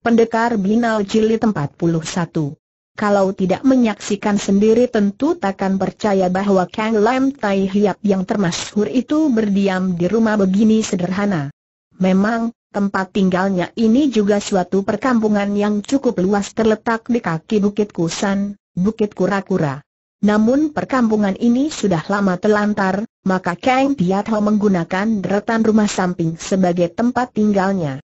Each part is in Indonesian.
Pendekar Binal puluh 41 kalau tidak menyaksikan sendiri tentu takkan percaya bahwa Kang Lam Tai Hiap yang termasyhur itu berdiam di rumah begini sederhana. Memang, tempat tinggalnya ini juga suatu perkampungan yang cukup luas terletak di kaki Bukit Kusan, Bukit Kura-Kura. Namun perkampungan ini sudah lama telantar, maka Kang Tiat Ho menggunakan deretan rumah samping sebagai tempat tinggalnya.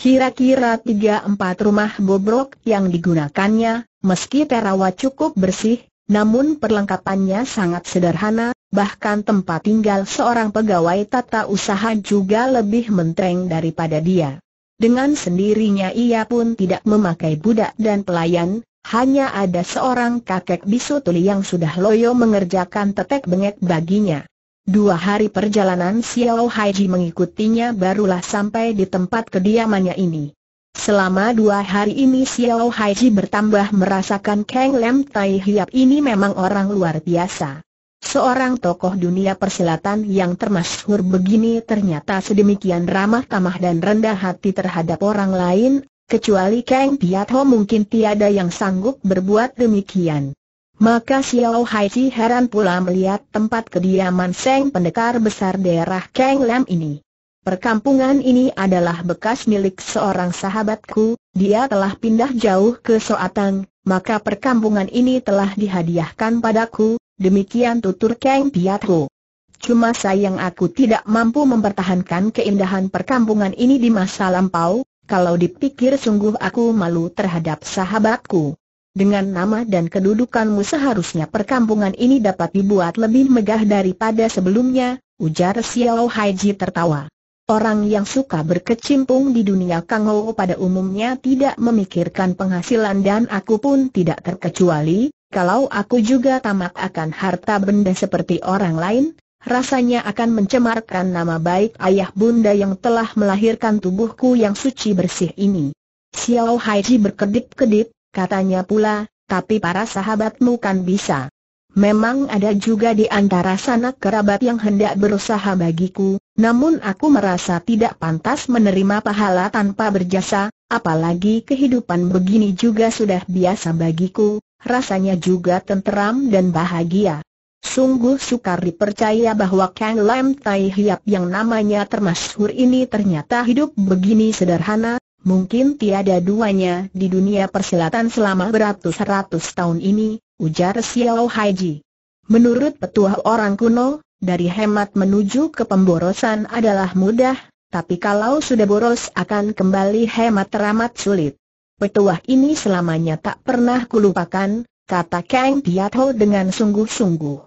Kira-kira tiga empat rumah bobrok yang digunakannya, meski Terawa cukup bersih, namun perlengkapannya sangat sederhana, bahkan tempat tinggal seorang pegawai tata usaha juga lebih mentereng daripada dia. Dengan sendirinya ia pun tidak memakai budak dan pelayan, hanya ada seorang kakek bisu tuli yang sudah loyo mengerjakan tetek bengek baginya. Dua hari perjalanan Xiao Haiji mengikutinya barulah sampai di tempat kediamannya ini. Selama dua hari ini Xiao Haiji bertambah merasakan Kang Lam Tai Hiap ini memang orang luar biasa. Seorang tokoh dunia persilatan yang termasyhur begini ternyata sedemikian ramah tamah dan rendah hati terhadap orang lain, kecuali Kang Piat Ho mungkin tiada yang sanggup berbuat demikian. Maka Xiao Haiji heran pula melihat tempat kediaman Seng Pendekar Besar daerah Keng Lam ini. Perkampungan ini adalah bekas milik seorang sahabatku, dia telah pindah jauh ke Soatang, maka perkampungan ini telah dihadiahkan padaku, demikian tutur Keng Piatku. Cuma sayang aku tidak mampu mempertahankan keindahan perkampungan ini di masa lampau, kalau dipikir sungguh aku malu terhadap sahabatku. Dengan nama dan kedudukanmu seharusnya perkampungan ini dapat dibuat lebih megah daripada sebelumnya, ujar Xiao Haiji tertawa. Orang yang suka berkecimpung di dunia Kang pada umumnya tidak memikirkan penghasilan dan aku pun tidak terkecuali, kalau aku juga tamak akan harta benda seperti orang lain, rasanya akan mencemarkan nama baik ayah bunda yang telah melahirkan tubuhku yang suci bersih ini. Xiao Haiji berkedip-kedip, Katanya pula, tapi para sahabatmu kan bisa. Memang ada juga di antara sanak kerabat yang hendak berusaha bagiku, namun aku merasa tidak pantas menerima pahala tanpa berjasa, apalagi kehidupan begini juga sudah biasa bagiku, rasanya juga tenteram dan bahagia. Sungguh sukar dipercaya bahwa Kang Lam Tai Hiap yang namanya termasyhur ini ternyata hidup begini sederhana, Mungkin tiada duanya di dunia persilatan selama beratus-ratus tahun ini, ujar Xiao Haiji. Menurut petua orang kuno, dari hemat menuju ke pemborosan adalah mudah, tapi kalau sudah boros akan kembali hemat teramat sulit. Petua ini selamanya tak pernah kulupakan, kata Kang Tiatho dengan sungguh-sungguh.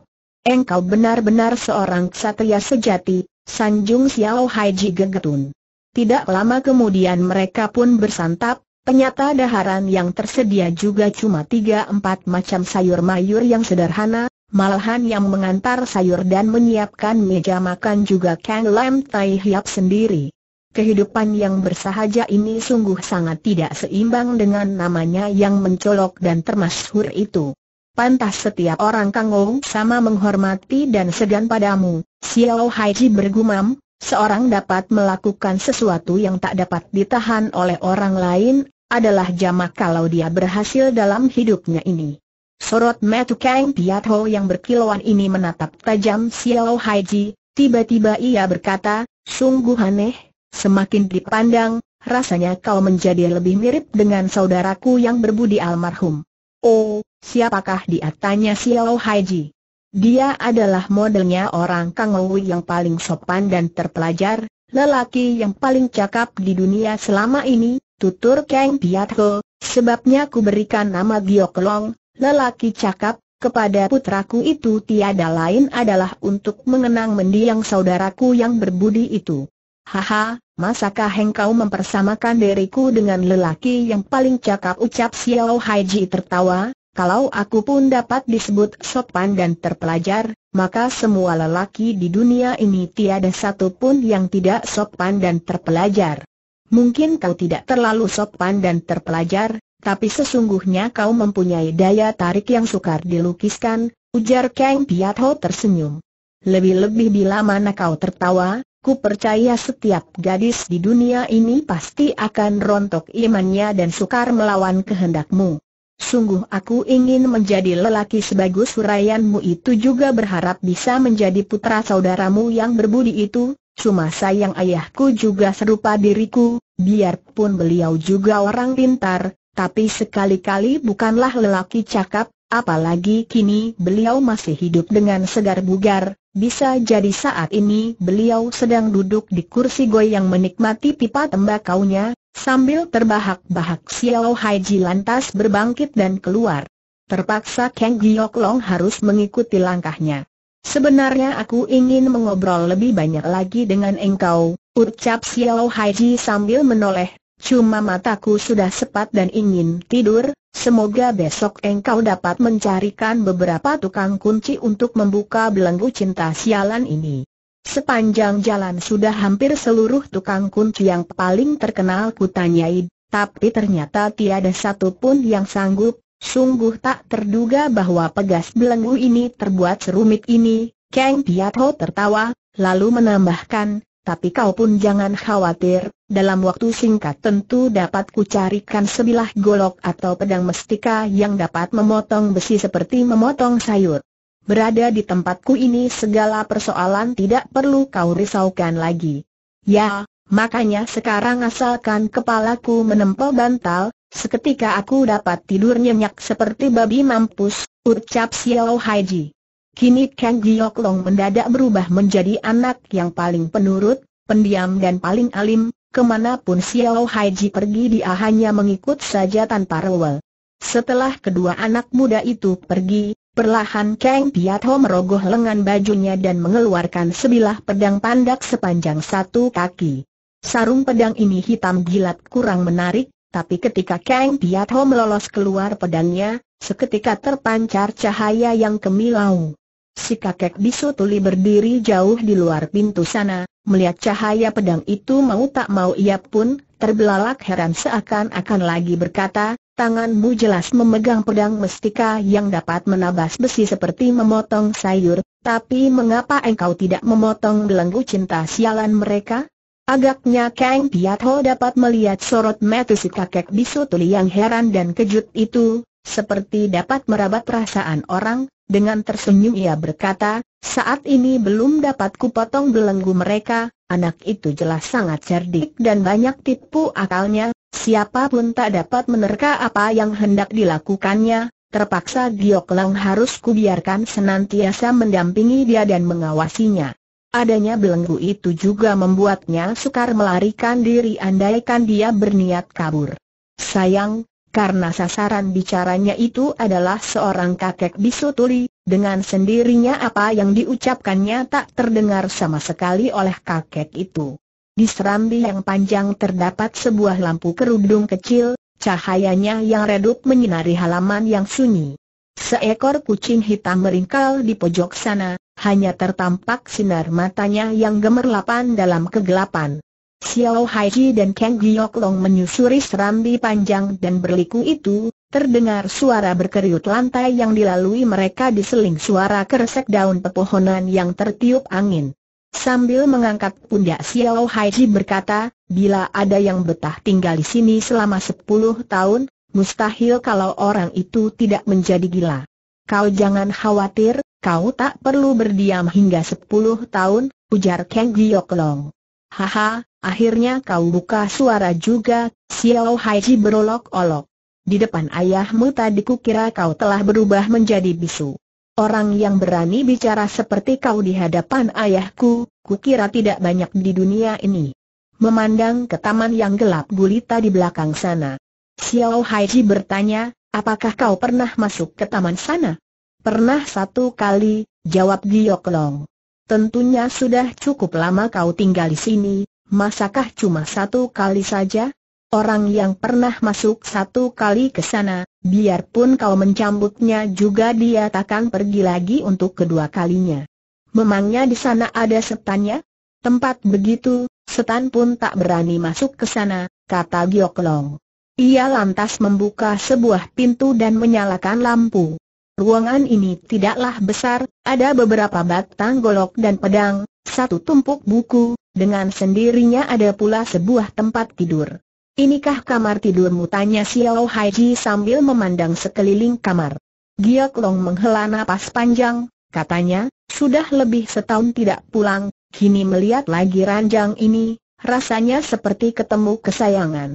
Engkau benar-benar seorang ksatria sejati, sanjung Xiao Haiji gegetun. Tidak lama kemudian mereka pun bersantap, penyata daharan yang tersedia juga cuma tiga empat macam sayur mayur yang sederhana, malahan yang mengantar sayur dan menyiapkan meja makan juga Kang Lam Tai Hiap sendiri. Kehidupan yang bersahaja ini sungguh sangat tidak seimbang dengan namanya yang mencolok dan termasyhur itu. Pantas setiap orang Kang sama menghormati dan segan padamu, Xiao Haiji bergumam, seorang dapat melakukan sesuatu yang tak dapat ditahan oleh orang lain, adalah jamak kalau dia berhasil dalam hidupnya ini. Sorot metu Kang Piat yang berkilauan ini menatap tajam Xiao Haiji, tiba-tiba ia berkata, sungguh aneh, semakin dipandang, rasanya kau menjadi lebih mirip dengan saudaraku yang berbudi almarhum. Oh, siapakah dia tanya Xiao Haiji? Dia adalah modelnya orang Kangowi yang paling sopan dan terpelajar, lelaki yang paling cakap di dunia selama ini, tutur Kang Ho, sebabnya ku berikan nama Giok Long, lelaki cakap, kepada putraku itu tiada lain adalah untuk mengenang mendiang saudaraku yang berbudi itu. Haha, masakah engkau mempersamakan diriku dengan lelaki yang paling cakap ucap Xiao Haiji tertawa, kalau aku pun dapat disebut sopan dan terpelajar, maka semua lelaki di dunia ini tiada satu pun yang tidak sopan dan terpelajar. Mungkin kau tidak terlalu sopan dan terpelajar, tapi sesungguhnya kau mempunyai daya tarik yang sukar dilukiskan, ujar Kang Piat tersenyum. Lebih-lebih bila mana kau tertawa, Ku percaya setiap gadis di dunia ini pasti akan rontok imannya dan sukar melawan kehendakmu sungguh aku ingin menjadi lelaki sebagus Surayanmu itu juga berharap bisa menjadi putra saudaramu yang berbudi itu, cuma sayang ayahku juga serupa diriku, biarpun beliau juga orang pintar, tapi sekali-kali bukanlah lelaki cakap, apalagi kini beliau masih hidup dengan segar bugar, bisa jadi saat ini beliau sedang duduk di kursi goyang menikmati pipa tembakaunya, Sambil terbahak-bahak Xiao Hai lantas berbangkit dan keluar. Terpaksa Kang Giok Long harus mengikuti langkahnya. Sebenarnya aku ingin mengobrol lebih banyak lagi dengan engkau, ucap Xiao Hai sambil menoleh. Cuma mataku sudah sepat dan ingin tidur, semoga besok engkau dapat mencarikan beberapa tukang kunci untuk membuka belenggu cinta sialan ini. Sepanjang jalan sudah hampir seluruh tukang kunci yang paling terkenal kutanyai, tapi ternyata tiada satu pun yang sanggup, sungguh tak terduga bahwa pegas belenggu ini terbuat serumit ini, Kang Piatho tertawa, lalu menambahkan, tapi kau pun jangan khawatir, dalam waktu singkat tentu dapat kucarikan sebilah golok atau pedang mestika yang dapat memotong besi seperti memotong sayur berada di tempatku ini segala persoalan tidak perlu kau risaukan lagi. Ya, makanya sekarang asalkan kepalaku menempel bantal, seketika aku dapat tidur nyenyak seperti babi mampus, ucap Xiao Haiji. Kini Kang Giok Long mendadak berubah menjadi anak yang paling penurut, pendiam dan paling alim, kemanapun Xiao Haiji pergi dia hanya mengikut saja tanpa rewel. Setelah kedua anak muda itu pergi, Perlahan Kang Piatho merogoh lengan bajunya dan mengeluarkan sebilah pedang pandak sepanjang satu kaki. Sarung pedang ini hitam gilat kurang menarik, tapi ketika Kang Piatho melolos keluar pedangnya, seketika terpancar cahaya yang kemilau. Si kakek bisu tuli berdiri jauh di luar pintu sana, melihat cahaya pedang itu mau tak mau ia pun, terbelalak heran seakan-akan lagi berkata, Tanganmu jelas memegang pedang mestika yang dapat menabas besi seperti memotong sayur, tapi mengapa engkau tidak memotong belenggu cinta sialan mereka? Agaknya Kang Piatho dapat melihat sorot mata si kakek tuli yang heran dan kejut itu, seperti dapat merabat perasaan orang, dengan tersenyum ia berkata, saat ini belum dapat kupotong belenggu mereka, Anak itu jelas sangat cerdik dan banyak tipu akalnya, siapapun tak dapat menerka apa yang hendak dilakukannya, terpaksa Giok Lang harus kubiarkan senantiasa mendampingi dia dan mengawasinya. Adanya belenggu itu juga membuatnya sukar melarikan diri andaikan dia berniat kabur. Sayang, karena sasaran bicaranya itu adalah seorang kakek bisu tuli, dengan sendirinya apa yang diucapkannya tak terdengar sama sekali oleh kakek itu. Di serambi yang panjang terdapat sebuah lampu kerudung kecil, cahayanya yang redup menyinari halaman yang sunyi. Seekor kucing hitam meringkal di pojok sana, hanya tertampak sinar matanya yang gemerlapan dalam kegelapan. Xiao Haiji dan Kang Giok menyusuri serambi panjang dan berliku itu, Terdengar suara berkeriut lantai yang dilalui mereka diseling suara keresek daun pepohonan yang tertiup angin. Sambil mengangkat pundak Xiao Haiji berkata, bila ada yang betah tinggal di sini selama sepuluh tahun, mustahil kalau orang itu tidak menjadi gila. Kau jangan khawatir, kau tak perlu berdiam hingga sepuluh tahun, ujar Kang Gyoklong. Haha, akhirnya kau buka suara juga, Xiao Haiji berolok-olok. Di depan ayahmu tadi kukira kau telah berubah menjadi bisu. Orang yang berani bicara seperti kau di hadapan ayahku, kukira tidak banyak di dunia ini. Memandang ke taman yang gelap gulita di belakang sana. Xiao Haiji bertanya, apakah kau pernah masuk ke taman sana? Pernah satu kali, jawab Giyok Long. Tentunya sudah cukup lama kau tinggal di sini, masakah cuma satu kali saja? Orang yang pernah masuk satu kali ke sana, biarpun kau mencambuknya juga dia takkan pergi lagi untuk kedua kalinya. Memangnya di sana ada setannya? Tempat begitu, setan pun tak berani masuk ke sana, kata Gioklong. Ia lantas membuka sebuah pintu dan menyalakan lampu. Ruangan ini tidaklah besar, ada beberapa batang golok dan pedang, satu tumpuk buku, dengan sendirinya ada pula sebuah tempat tidur. Inikah kamar tidurmu? Tanya Xiao Haiji sambil memandang sekeliling kamar. Giok Long menghela napas panjang, katanya, sudah lebih setahun tidak pulang, kini melihat lagi ranjang ini, rasanya seperti ketemu kesayangan.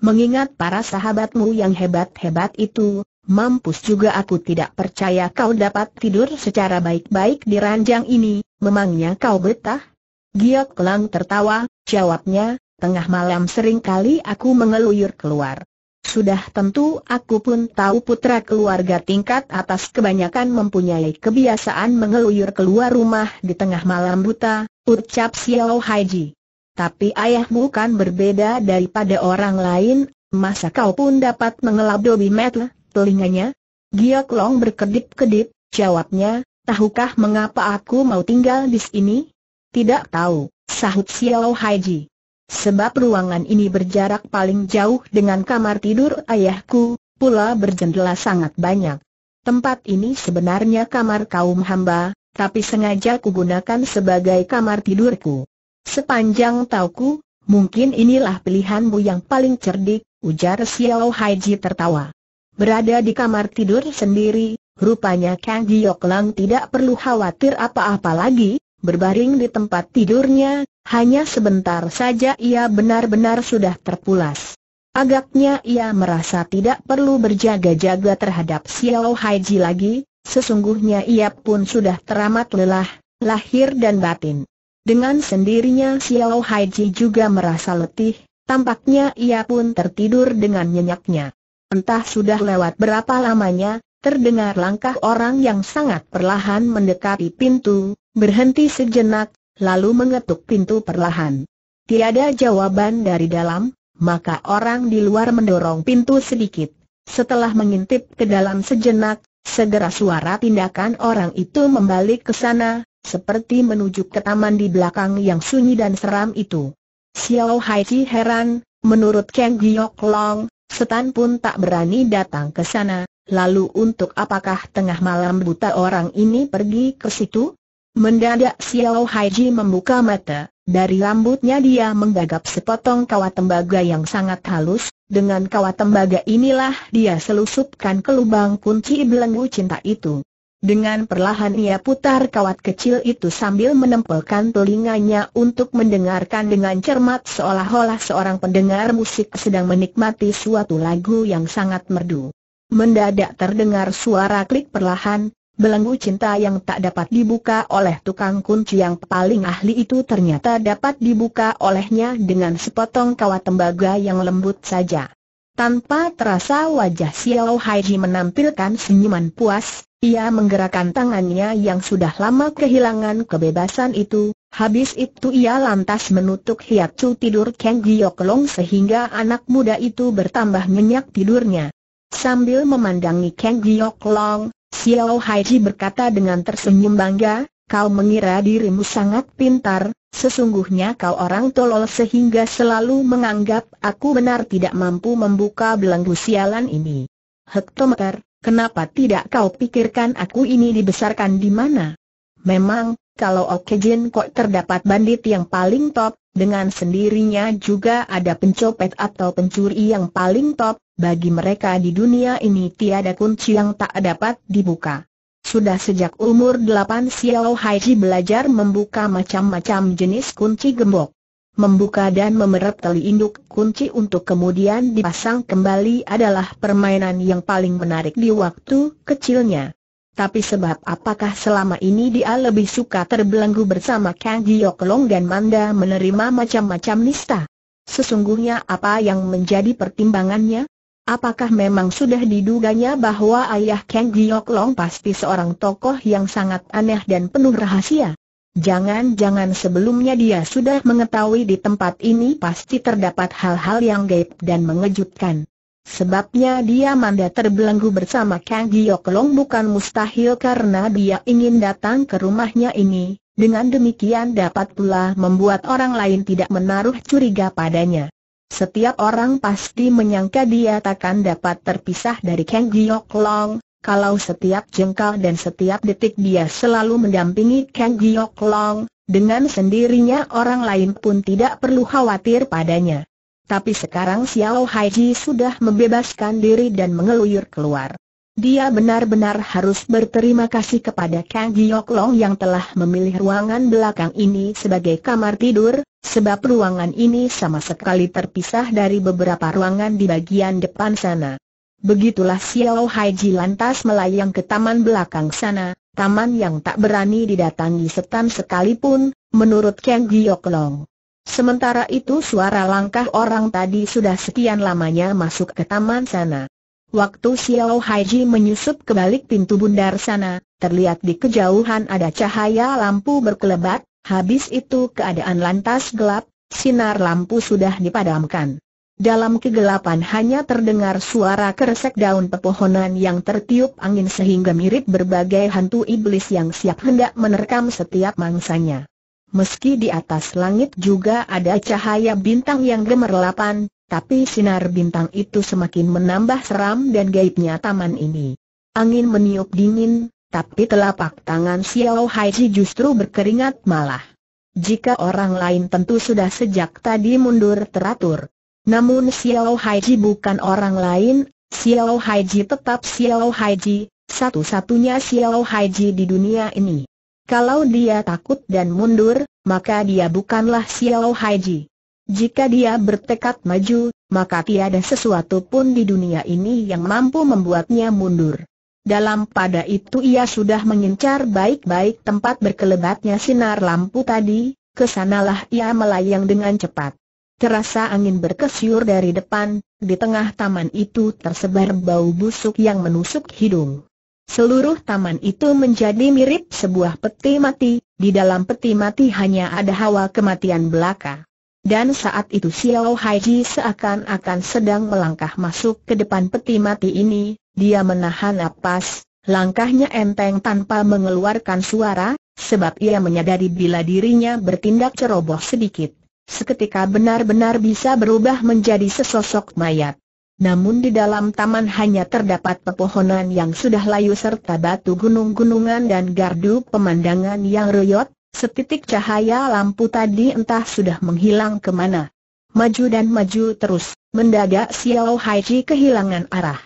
Mengingat para sahabatmu yang hebat-hebat itu, mampus juga aku tidak percaya kau dapat tidur secara baik-baik di ranjang ini, memangnya kau betah? Giok Lang tertawa, jawabnya, Tengah malam seringkali aku mengeluyur keluar. Sudah tentu aku pun tahu putra keluarga tingkat atas kebanyakan mempunyai kebiasaan mengeluyur keluar rumah di tengah malam buta, ucap Xiao Haiji. Tapi ayahmu kan berbeda daripada orang lain, masa kau pun dapat mengelap dobi metle, telinganya? Giok Long berkedip-kedip, jawabnya, tahukah mengapa aku mau tinggal di sini? Tidak tahu, sahut Xiao Haiji. Sebab ruangan ini berjarak paling jauh dengan kamar tidur ayahku, pula berjendela sangat banyak. Tempat ini sebenarnya kamar kaum hamba, tapi sengaja gunakan sebagai kamar tidurku. Sepanjang tauku, mungkin inilah pilihanmu yang paling cerdik, ujar Xiao Haiji tertawa. Berada di kamar tidur sendiri, rupanya Kang Giok Lang tidak perlu khawatir apa-apa lagi, Berbaring di tempat tidurnya, hanya sebentar saja ia benar-benar sudah terpulas. Agaknya ia merasa tidak perlu berjaga-jaga terhadap Xiao Haiji lagi, sesungguhnya ia pun sudah teramat lelah, lahir dan batin. Dengan sendirinya Xiao Haiji juga merasa letih, tampaknya ia pun tertidur dengan nyenyaknya. Entah sudah lewat berapa lamanya, terdengar langkah orang yang sangat perlahan mendekati pintu, berhenti sejenak, lalu mengetuk pintu perlahan. Tiada jawaban dari dalam, maka orang di luar mendorong pintu sedikit. Setelah mengintip ke dalam sejenak, segera suara tindakan orang itu membalik ke sana, seperti menuju ke taman di belakang yang sunyi dan seram itu. Xiao Hai heran, menurut Kang Giok Long, Setan pun tak berani datang ke sana, lalu untuk apakah tengah malam buta orang ini pergi ke situ? Mendadak Xiao Haiji membuka mata, dari rambutnya dia menggagap sepotong kawat tembaga yang sangat halus, dengan kawat tembaga inilah dia selusupkan ke lubang kunci belenggu cinta itu. Dengan perlahan ia putar kawat kecil itu sambil menempelkan telinganya untuk mendengarkan dengan cermat seolah-olah seorang pendengar musik sedang menikmati suatu lagu yang sangat merdu. Mendadak terdengar suara klik perlahan, Belenggu cinta yang tak dapat dibuka oleh tukang kunci yang paling ahli itu ternyata dapat dibuka olehnya dengan sepotong kawat tembaga yang lembut saja. Tanpa terasa wajah Xiao Haiji menampilkan senyuman puas, ia menggerakkan tangannya yang sudah lama kehilangan kebebasan itu, Habis itu ia lantas menutup cu tidur Kang Long sehingga anak muda itu bertambah nyenyak tidurnya. Sambil memandangi Kang Long, Xiao Haiji berkata dengan tersenyum bangga, kau mengira dirimu sangat pintar, sesungguhnya kau orang tolol sehingga selalu menganggap aku benar tidak mampu membuka belenggu sialan ini. Hektometer, kenapa tidak kau pikirkan aku ini dibesarkan di mana? Memang, kalau Okejin kok terdapat bandit yang paling top, dengan sendirinya juga ada pencopet atau pencuri yang paling top, bagi mereka di dunia ini tiada kunci yang tak dapat dibuka. Sudah sejak umur 8 Xiao Haiji belajar membuka macam-macam jenis kunci gembok. Membuka dan memerap tali induk kunci untuk kemudian dipasang kembali adalah permainan yang paling menarik di waktu kecilnya. Tapi sebab apakah selama ini dia lebih suka terbelenggu bersama Kang Giok Long dan Manda menerima macam-macam nista? Sesungguhnya apa yang menjadi pertimbangannya? Apakah memang sudah diduganya bahwa ayah Kang Giok Long pasti seorang tokoh yang sangat aneh dan penuh rahasia? Jangan-jangan sebelumnya dia sudah mengetahui di tempat ini pasti terdapat hal-hal yang gaib dan mengejutkan. Sebabnya dia manda terbelenggu bersama Kang Gioklong bukan mustahil karena dia ingin datang ke rumahnya ini, dengan demikian dapat pula membuat orang lain tidak menaruh curiga padanya. Setiap orang pasti menyangka dia takkan dapat terpisah dari Kang Gioklong, kalau setiap jengkal dan setiap detik dia selalu mendampingi Kang Gioklong, dengan sendirinya orang lain pun tidak perlu khawatir padanya. Tapi sekarang Xiao Haiji sudah membebaskan diri dan mengeluyur keluar. Dia benar-benar harus berterima kasih kepada Kang Giok Long yang telah memilih ruangan belakang ini sebagai kamar tidur, sebab ruangan ini sama sekali terpisah dari beberapa ruangan di bagian depan sana. Begitulah Xiao Haiji lantas melayang ke taman belakang sana, taman yang tak berani didatangi setan sekalipun, menurut Kang Giok Long. Sementara itu suara langkah orang tadi sudah sekian lamanya masuk ke taman sana. Waktu Xiao Haiji menyusup ke balik pintu bundar sana, terlihat di kejauhan ada cahaya lampu berkelebat, habis itu keadaan lantas gelap, sinar lampu sudah dipadamkan. Dalam kegelapan hanya terdengar suara keresek daun pepohonan yang tertiup angin sehingga mirip berbagai hantu iblis yang siap hendak menerkam setiap mangsanya meski di atas langit juga ada cahaya bintang yang gemerlapan, tapi sinar bintang itu semakin menambah seram dan gaibnya taman ini. Angin meniup dingin, tapi telapak tangan Xiao Haiji justru berkeringat malah. Jika orang lain tentu sudah sejak tadi mundur teratur. Namun Xiao Haiji bukan orang lain, Xiao Haiji tetap Xiao Haiji, satu-satunya Xiao Haiji di dunia ini. Kalau dia takut dan mundur, maka dia bukanlah Xiao Haiji. Jika dia bertekad maju, maka tiada sesuatu pun di dunia ini yang mampu membuatnya mundur. Dalam pada itu ia sudah mengincar baik-baik tempat berkelebatnya sinar lampu tadi, kesanalah ia melayang dengan cepat. Terasa angin berkesyur dari depan, di tengah taman itu tersebar bau busuk yang menusuk hidung. Seluruh taman itu menjadi mirip sebuah peti mati, di dalam peti mati hanya ada hawa kematian belaka. Dan saat itu Xiao Haiji seakan-akan sedang melangkah masuk ke depan peti mati ini, dia menahan napas, langkahnya enteng tanpa mengeluarkan suara, sebab ia menyadari bila dirinya bertindak ceroboh sedikit, seketika benar-benar bisa berubah menjadi sesosok mayat namun di dalam taman hanya terdapat pepohonan yang sudah layu serta batu gunung-gunungan dan gardu pemandangan yang reyot, setitik cahaya lampu tadi entah sudah menghilang kemana. Maju dan maju terus, mendadak Xiao Haiji kehilangan arah.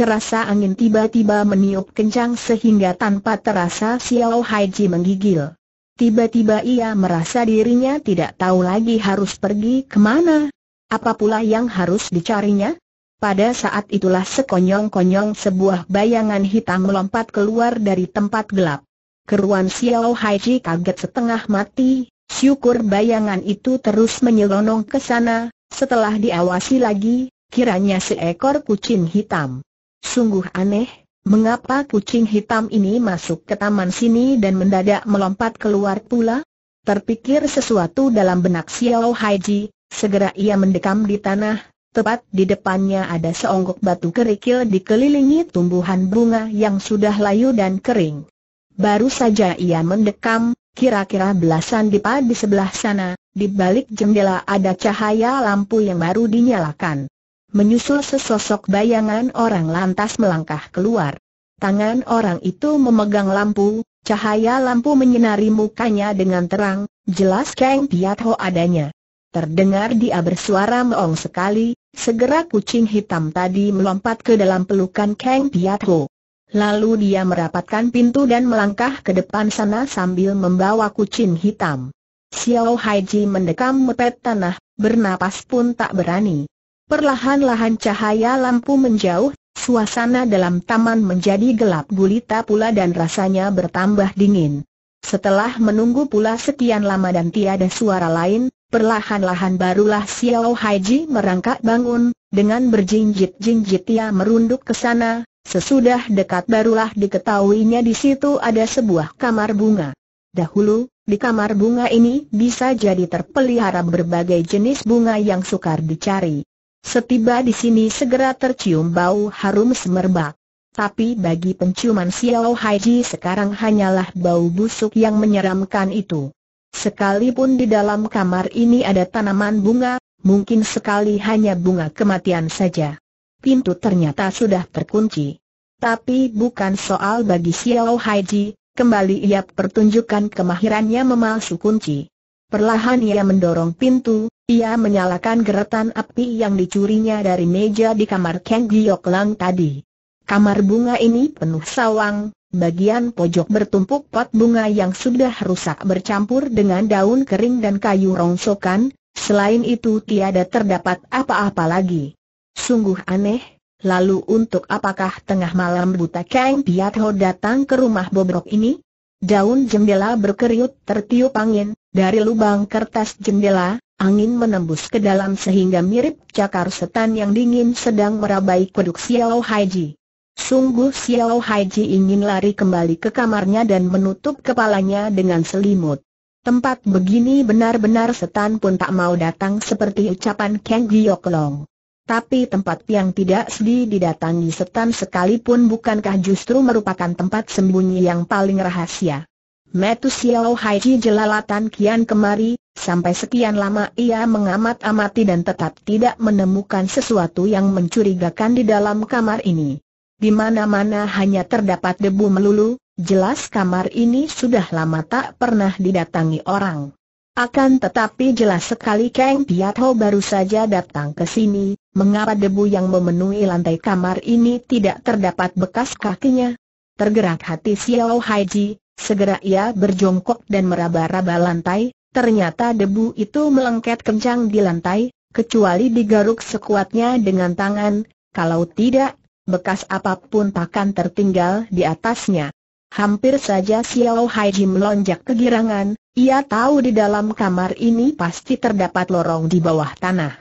Terasa angin tiba-tiba meniup kencang sehingga tanpa terasa Xiao Haiji menggigil. Tiba-tiba ia merasa dirinya tidak tahu lagi harus pergi kemana. Apa pula yang harus dicarinya? Pada saat itulah sekonyong-konyong sebuah bayangan hitam melompat keluar dari tempat gelap. Keruan Xiao Haiji kaget setengah mati, syukur bayangan itu terus menyelonong ke sana, setelah diawasi lagi, kiranya seekor kucing hitam. Sungguh aneh, mengapa kucing hitam ini masuk ke taman sini dan mendadak melompat keluar pula? Terpikir sesuatu dalam benak Xiao Haiji, segera ia mendekam di tanah, Tepat di depannya ada seonggok batu kerikil dikelilingi tumbuhan bunga yang sudah layu dan kering. Baru saja ia mendekam, kira-kira belasan dipa di sebelah sana, di balik jendela ada cahaya lampu yang baru dinyalakan. Menyusul sesosok bayangan orang lantas melangkah keluar. Tangan orang itu memegang lampu, cahaya lampu menyinari mukanya dengan terang, jelas Kang Piat Ho adanya. Terdengar dia bersuara meong sekali, segera kucing hitam tadi melompat ke dalam pelukan Kang Ho. Lalu dia merapatkan pintu dan melangkah ke depan sana sambil membawa kucing hitam. Xiao Haiji mendekam mepet tanah, bernapas pun tak berani. Perlahan-lahan cahaya lampu menjauh, suasana dalam taman menjadi gelap gulita pula dan rasanya bertambah dingin. Setelah menunggu pula sekian lama dan tiada suara lain, Perlahan-lahan barulah Xiao Haiji merangkak bangun, dengan berjinjit-jinjit ia merunduk ke sana, sesudah dekat barulah diketahuinya di situ ada sebuah kamar bunga. Dahulu, di kamar bunga ini bisa jadi terpelihara berbagai jenis bunga yang sukar dicari. Setiba di sini segera tercium bau harum semerbak. Tapi bagi penciuman Xiao Haiji sekarang hanyalah bau busuk yang menyeramkan itu. Sekalipun di dalam kamar ini ada tanaman bunga, mungkin sekali hanya bunga kematian saja. Pintu ternyata sudah terkunci. Tapi bukan soal bagi Xiao Haiji, kembali ia pertunjukkan kemahirannya memalsu kunci. Perlahan ia mendorong pintu, ia menyalakan geretan api yang dicurinya dari meja di kamar Kang Giok Lang tadi. Kamar bunga ini penuh sawang, Bagian pojok bertumpuk pot bunga yang sudah rusak bercampur dengan daun kering dan kayu rongsokan, selain itu tiada terdapat apa-apa lagi. Sungguh aneh, lalu untuk apakah tengah malam buta Kang ho datang ke rumah bobrok ini? Daun jendela berkeriut tertiup angin, dari lubang kertas jendela, angin menembus ke dalam sehingga mirip cakar setan yang dingin sedang merabai kuduk Xiao Haiji. Sungguh Xiao Haiji ingin lari kembali ke kamarnya dan menutup kepalanya dengan selimut. Tempat begini benar-benar setan pun tak mau datang seperti ucapan Kang Giok Long. Tapi tempat yang tidak sedih didatangi setan sekalipun bukankah justru merupakan tempat sembunyi yang paling rahasia. Metu Xiao Haiji jelalatan kian kemari, sampai sekian lama ia mengamat-amati dan tetap tidak menemukan sesuatu yang mencurigakan di dalam kamar ini. Di mana-mana hanya terdapat debu melulu, jelas kamar ini sudah lama tak pernah didatangi orang. Akan tetapi jelas sekali Kang Piatho baru saja datang ke sini, mengapa debu yang memenuhi lantai kamar ini tidak terdapat bekas kakinya? Tergerak hati Xiao Haiji, segera ia berjongkok dan meraba-raba lantai, ternyata debu itu melengket kencang di lantai, kecuali digaruk sekuatnya dengan tangan, kalau tidak, bekas apapun takkan tertinggal di atasnya. Hampir saja Xiao Hai Jim melonjak kegirangan, ia tahu di dalam kamar ini pasti terdapat lorong di bawah tanah.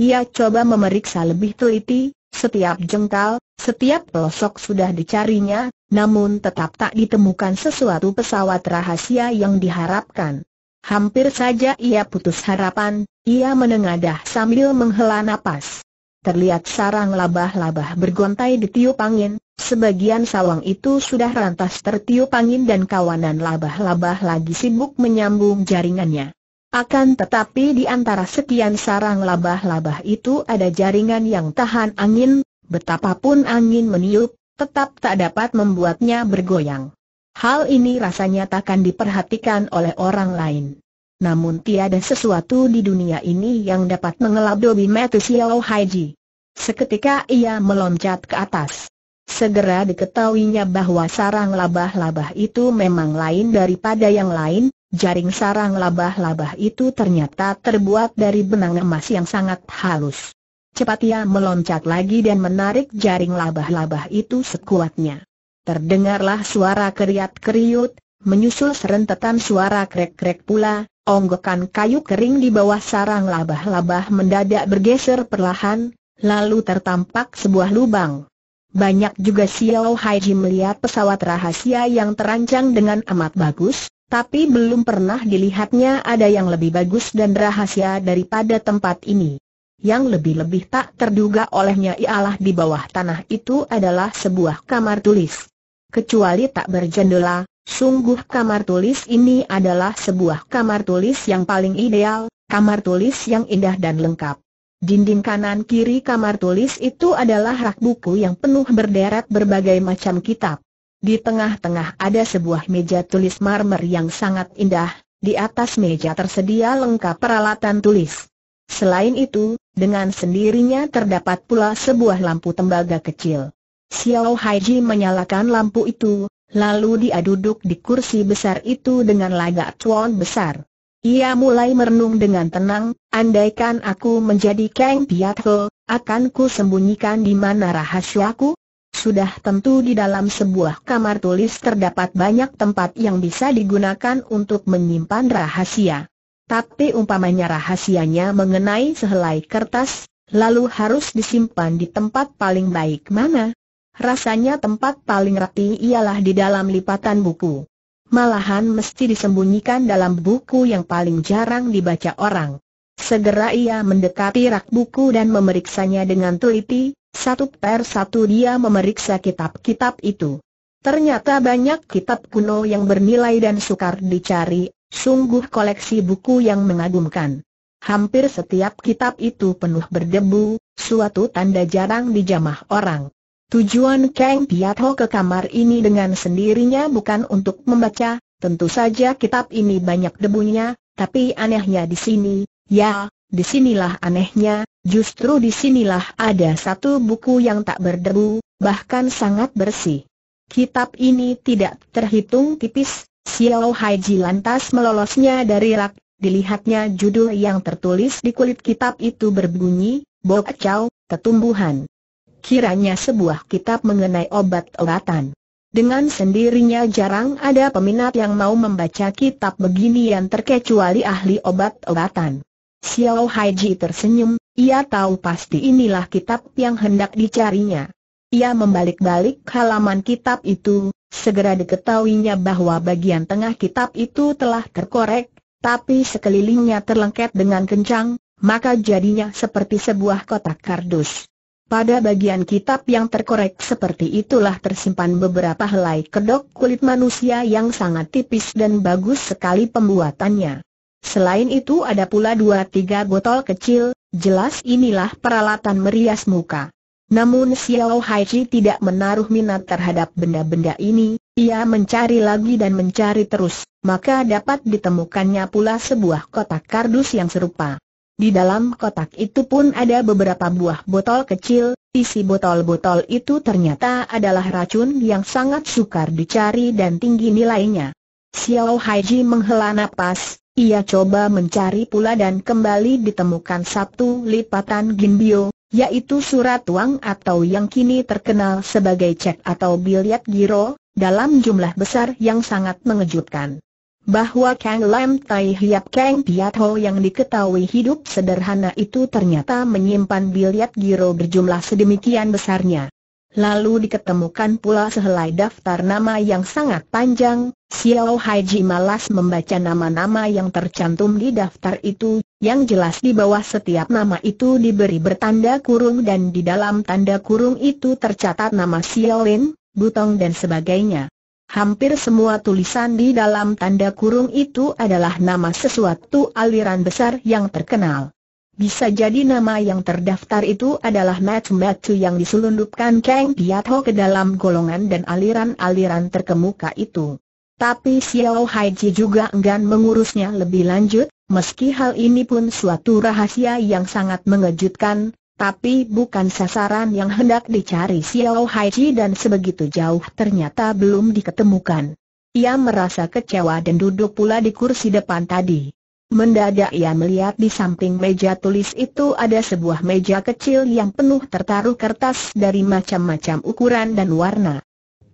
Ia coba memeriksa lebih teliti, setiap jengkal, setiap pelosok sudah dicarinya, namun tetap tak ditemukan sesuatu pesawat rahasia yang diharapkan. Hampir saja ia putus harapan, ia menengadah sambil menghela napas terlihat sarang labah-labah bergontai tiup angin, sebagian sawang itu sudah rantas tertiup angin dan kawanan labah-labah lagi sibuk menyambung jaringannya. Akan tetapi di antara sekian sarang labah-labah itu ada jaringan yang tahan angin, betapapun angin meniup, tetap tak dapat membuatnya bergoyang. Hal ini rasanya takkan diperhatikan oleh orang lain. Namun tiada sesuatu di dunia ini yang dapat mengelabui Metu Xiao Haiji. Seketika ia meloncat ke atas. Segera diketahuinya bahwa sarang labah-labah itu memang lain daripada yang lain, jaring sarang labah-labah itu ternyata terbuat dari benang emas yang sangat halus. Cepat ia meloncat lagi dan menarik jaring labah-labah itu sekuatnya. Terdengarlah suara keriat-keriut, Menyusul serentetan suara krek-krek pula, onggokan kayu kering di bawah sarang labah-labah mendadak bergeser perlahan, lalu tertampak sebuah lubang. Banyak juga Xiao Haiji melihat pesawat rahasia yang terancang dengan amat bagus, tapi belum pernah dilihatnya ada yang lebih bagus dan rahasia daripada tempat ini. Yang lebih-lebih tak terduga olehnya ialah di bawah tanah itu adalah sebuah kamar tulis. Kecuali tak berjendela, Sungguh kamar tulis ini adalah sebuah kamar tulis yang paling ideal, kamar tulis yang indah dan lengkap. Dinding kanan kiri kamar tulis itu adalah rak buku yang penuh berderet berbagai macam kitab. Di tengah-tengah ada sebuah meja tulis marmer yang sangat indah, di atas meja tersedia lengkap peralatan tulis. Selain itu, dengan sendirinya terdapat pula sebuah lampu tembaga kecil. Xiao Haiji menyalakan lampu itu, Lalu dia duduk di kursi besar itu dengan lagak cuan besar. Ia mulai merenung dengan tenang, andaikan aku menjadi Kang Piat Ho, akan ku sembunyikan di mana rahasiaku? Sudah tentu di dalam sebuah kamar tulis terdapat banyak tempat yang bisa digunakan untuk menyimpan rahasia. Tapi umpamanya rahasianya mengenai sehelai kertas, lalu harus disimpan di tempat paling baik mana? rasanya tempat paling rapi ialah di dalam lipatan buku. Malahan mesti disembunyikan dalam buku yang paling jarang dibaca orang. Segera ia mendekati rak buku dan memeriksanya dengan teliti, satu per satu dia memeriksa kitab-kitab itu. Ternyata banyak kitab kuno yang bernilai dan sukar dicari, sungguh koleksi buku yang mengagumkan. Hampir setiap kitab itu penuh berdebu, suatu tanda jarang dijamah orang. Tujuan Kang Piatho ke kamar ini dengan sendirinya bukan untuk membaca, tentu saja kitab ini banyak debunya, tapi anehnya di sini, ya, di sinilah anehnya, justru di sinilah ada satu buku yang tak berdebu, bahkan sangat bersih. Kitab ini tidak terhitung tipis, Xiao Haiji lantas melolosnya dari rak, dilihatnya judul yang tertulis di kulit kitab itu berbunyi, Bok Chow, Tetumbuhan kiranya sebuah kitab mengenai obat-obatan. Dengan sendirinya jarang ada peminat yang mau membaca kitab begini yang terkecuali ahli obat-obatan. Xiao Haiji tersenyum, ia tahu pasti inilah kitab yang hendak dicarinya. Ia membalik-balik halaman kitab itu, segera diketahuinya bahwa bagian tengah kitab itu telah terkorek, tapi sekelilingnya terlengket dengan kencang, maka jadinya seperti sebuah kotak kardus. Pada bagian kitab yang terkorek seperti itulah tersimpan beberapa helai kedok kulit manusia yang sangat tipis dan bagus sekali pembuatannya. Selain itu ada pula dua tiga botol kecil, jelas inilah peralatan merias muka. Namun Xiao Haiji tidak menaruh minat terhadap benda-benda ini, ia mencari lagi dan mencari terus, maka dapat ditemukannya pula sebuah kotak kardus yang serupa. Di dalam kotak itu pun ada beberapa buah botol kecil, isi botol-botol itu ternyata adalah racun yang sangat sukar dicari dan tinggi nilainya. Xiao Haiji menghela napas, ia coba mencari pula dan kembali ditemukan satu lipatan Ginbio, yaitu surat uang atau yang kini terkenal sebagai cek atau biliat giro, dalam jumlah besar yang sangat mengejutkan bahwa Kang Lam Tai Hiap Kang Piat Ho yang diketahui hidup sederhana itu ternyata menyimpan biliat giro berjumlah sedemikian besarnya. Lalu diketemukan pula sehelai daftar nama yang sangat panjang, Xiao Haiji malas membaca nama-nama yang tercantum di daftar itu, yang jelas di bawah setiap nama itu diberi bertanda kurung dan di dalam tanda kurung itu tercatat nama Xiao Lin, Butong dan sebagainya. Hampir semua tulisan di dalam tanda kurung itu adalah nama sesuatu aliran besar yang terkenal. Bisa jadi nama yang terdaftar itu adalah match-match yang diselundupkan Kang Piatho ke dalam golongan dan aliran-aliran terkemuka itu. Tapi Xiao Haiji juga enggan mengurusnya lebih lanjut, meski hal ini pun suatu rahasia yang sangat mengejutkan, tapi bukan sasaran yang hendak dicari Xiao Haiji dan sebegitu jauh ternyata belum diketemukan. Ia merasa kecewa dan duduk pula di kursi depan tadi. Mendadak ia melihat di samping meja tulis itu ada sebuah meja kecil yang penuh tertaruh kertas dari macam-macam ukuran dan warna.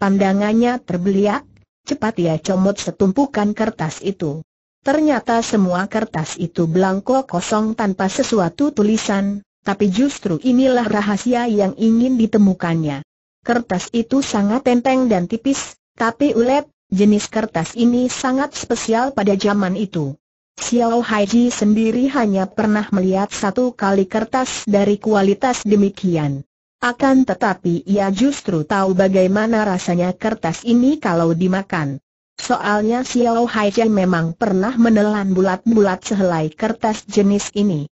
Pandangannya terbeliak, cepat ia comot setumpukan kertas itu. Ternyata semua kertas itu belangko kosong tanpa sesuatu tulisan, tapi justru inilah rahasia yang ingin ditemukannya. Kertas itu sangat enteng dan tipis, tapi ulet, jenis kertas ini sangat spesial pada zaman itu. Xiao Haiji sendiri hanya pernah melihat satu kali kertas dari kualitas demikian. Akan tetapi ia justru tahu bagaimana rasanya kertas ini kalau dimakan. Soalnya Xiao Haiji memang pernah menelan bulat-bulat sehelai kertas jenis ini.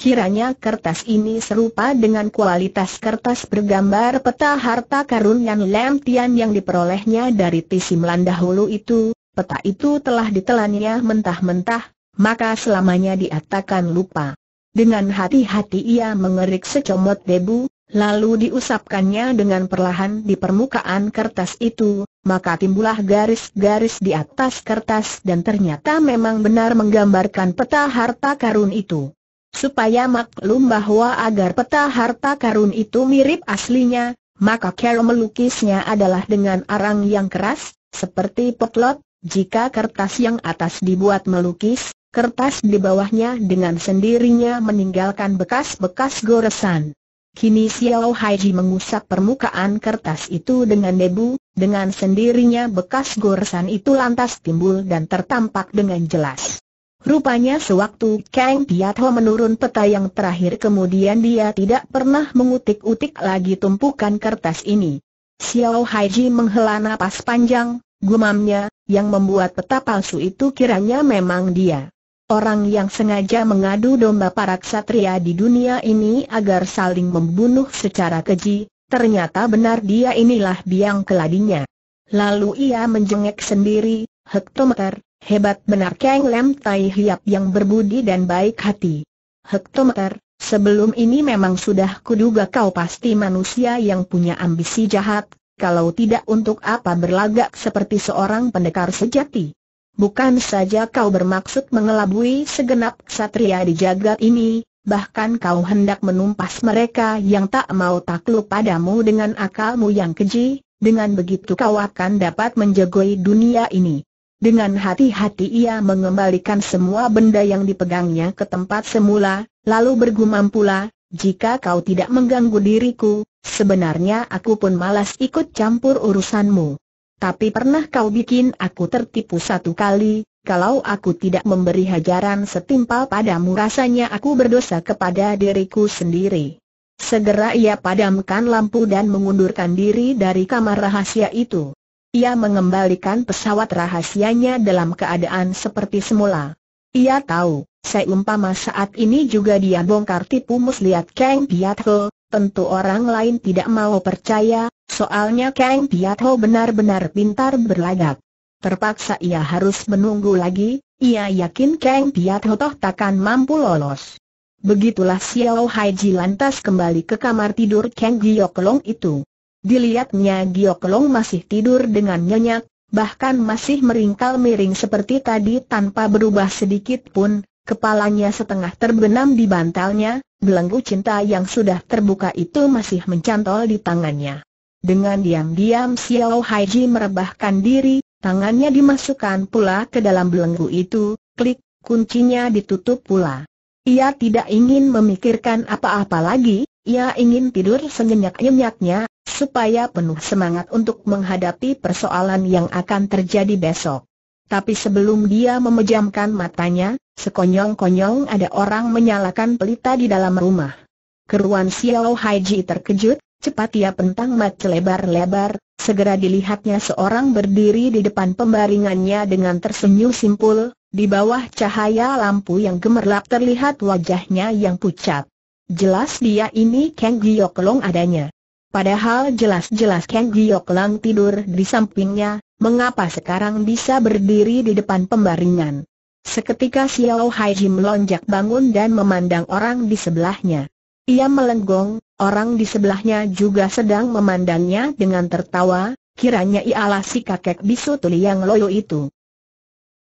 Kiranya kertas ini serupa dengan kualitas kertas bergambar peta harta karun yang Lam yang diperolehnya dari Tisi melanda dahulu itu, peta itu telah ditelannya mentah-mentah, maka selamanya diatakan lupa. Dengan hati-hati ia mengerik secomot debu, lalu diusapkannya dengan perlahan di permukaan kertas itu, maka timbullah garis-garis di atas kertas dan ternyata memang benar menggambarkan peta harta karun itu. Supaya maklum bahwa agar peta harta karun itu mirip aslinya, maka Carol melukisnya adalah dengan arang yang keras, seperti potlot, jika kertas yang atas dibuat melukis, kertas di bawahnya dengan sendirinya meninggalkan bekas-bekas goresan. Kini Xiao Haiji mengusap permukaan kertas itu dengan debu, dengan sendirinya bekas goresan itu lantas timbul dan tertampak dengan jelas. Rupanya sewaktu Kang Piatho menurun peta yang terakhir kemudian dia tidak pernah mengutik-utik lagi tumpukan kertas ini. Xiao Haiji menghela napas panjang, gumamnya, yang membuat peta palsu itu kiranya memang dia. Orang yang sengaja mengadu domba para ksatria di dunia ini agar saling membunuh secara keji, ternyata benar dia inilah biang keladinya. Lalu ia menjengek sendiri, hektometer, Hebat benar Kang Lem Tai Hiap yang berbudi dan baik hati. Hektometer, sebelum ini memang sudah kuduga kau pasti manusia yang punya ambisi jahat, kalau tidak untuk apa berlagak seperti seorang pendekar sejati. Bukan saja kau bermaksud mengelabui segenap satria di jagat ini, bahkan kau hendak menumpas mereka yang tak mau takluk padamu dengan akalmu yang keji, dengan begitu kau akan dapat menjagoi dunia ini. Dengan hati-hati ia mengembalikan semua benda yang dipegangnya ke tempat semula, lalu bergumam pula, jika kau tidak mengganggu diriku, sebenarnya aku pun malas ikut campur urusanmu. Tapi pernah kau bikin aku tertipu satu kali, kalau aku tidak memberi hajaran setimpal padamu rasanya aku berdosa kepada diriku sendiri. Segera ia padamkan lampu dan mengundurkan diri dari kamar rahasia itu. Ia mengembalikan pesawat rahasianya dalam keadaan seperti semula. Ia tahu, seumpama saat ini juga dia bongkar tipu muslihat Kang Piat Ho, tentu orang lain tidak mau percaya, soalnya Kang Piat Ho benar-benar pintar berlagak. Terpaksa ia harus menunggu lagi, ia yakin Kang Piat Ho toh takkan mampu lolos. Begitulah Xiao Haiji lantas kembali ke kamar tidur Kang Giok Long itu. Dilihatnya Gioklong masih tidur dengan nyenyak, bahkan masih meringkal-miring seperti tadi tanpa berubah sedikit pun, kepalanya setengah terbenam di bantalnya, belenggu cinta yang sudah terbuka itu masih mencantol di tangannya. Dengan diam-diam Xiao Haiji merebahkan diri, tangannya dimasukkan pula ke dalam belenggu itu, klik, kuncinya ditutup pula. Ia tidak ingin memikirkan apa-apa lagi, ia ingin tidur senyenyak-nyenyaknya, supaya penuh semangat untuk menghadapi persoalan yang akan terjadi besok. Tapi sebelum dia memejamkan matanya, sekonyong-konyong ada orang menyalakan pelita di dalam rumah. Keruan Xiao Haiji terkejut, cepat ia pentang mata lebar-lebar, segera dilihatnya seorang berdiri di depan pembaringannya dengan tersenyum simpul, di bawah cahaya lampu yang gemerlap terlihat wajahnya yang pucat. Jelas dia ini Kang long adanya. Padahal jelas-jelas Kang Giok Lang tidur di sampingnya, mengapa sekarang bisa berdiri di depan pembaringan? Seketika Xiao Hai Jim lonjak bangun dan memandang orang di sebelahnya. Ia melenggong, orang di sebelahnya juga sedang memandangnya dengan tertawa, kiranya ialah si kakek bisu tuli yang loyo itu.